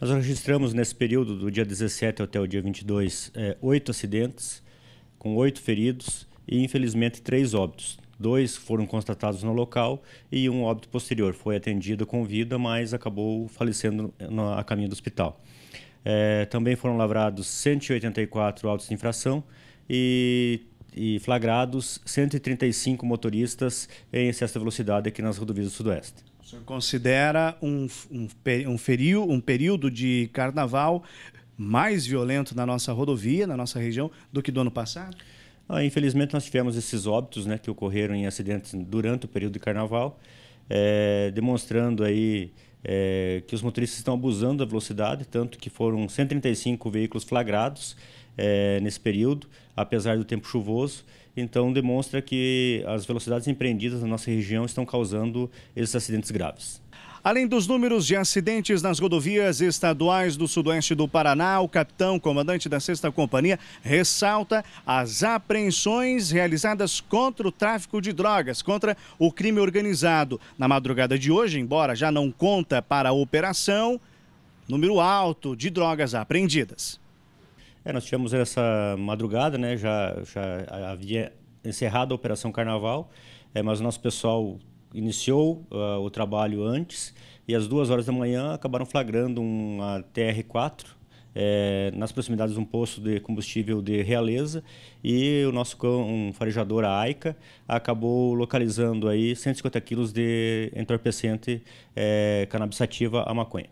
Nós registramos nesse período, do dia 17 até o dia 22, é, oito acidentes, com oito feridos e, infelizmente, três óbitos. Dois foram constatados no local e um óbito posterior. Foi atendido com vida, mas acabou falecendo no, a caminho do hospital. É, também foram lavrados 184 autos de infração e e flagrados 135 motoristas em excesso de velocidade aqui nas rodovias do Sudoeste. O senhor considera um, um, um, ferio, um período de carnaval mais violento na nossa rodovia, na nossa região, do que do ano passado? Ah, infelizmente, nós tivemos esses óbitos né, que ocorreram em acidentes durante o período de carnaval, é, demonstrando aí é, que os motoristas estão abusando da velocidade, tanto que foram 135 veículos flagrados é, nesse período, apesar do tempo chuvoso. Então, demonstra que as velocidades empreendidas na nossa região estão causando esses acidentes graves. Além dos números de acidentes nas rodovias estaduais do sudoeste do Paraná, o capitão comandante da sexta companhia ressalta as apreensões realizadas contra o tráfico de drogas, contra o crime organizado. Na madrugada de hoje, embora já não conta para a operação, número alto de drogas apreendidas. É, nós tínhamos essa madrugada, né? Já, já havia encerrado a Operação Carnaval, é, mas o nosso pessoal iniciou uh, o trabalho antes e às duas horas da manhã acabaram flagrando uma TR-4 é, nas proximidades de um posto de combustível de Realeza e o nosso cão, um farejador, a AICA, acabou localizando aí 150 quilos de entorpecente é, cannabis a maconha.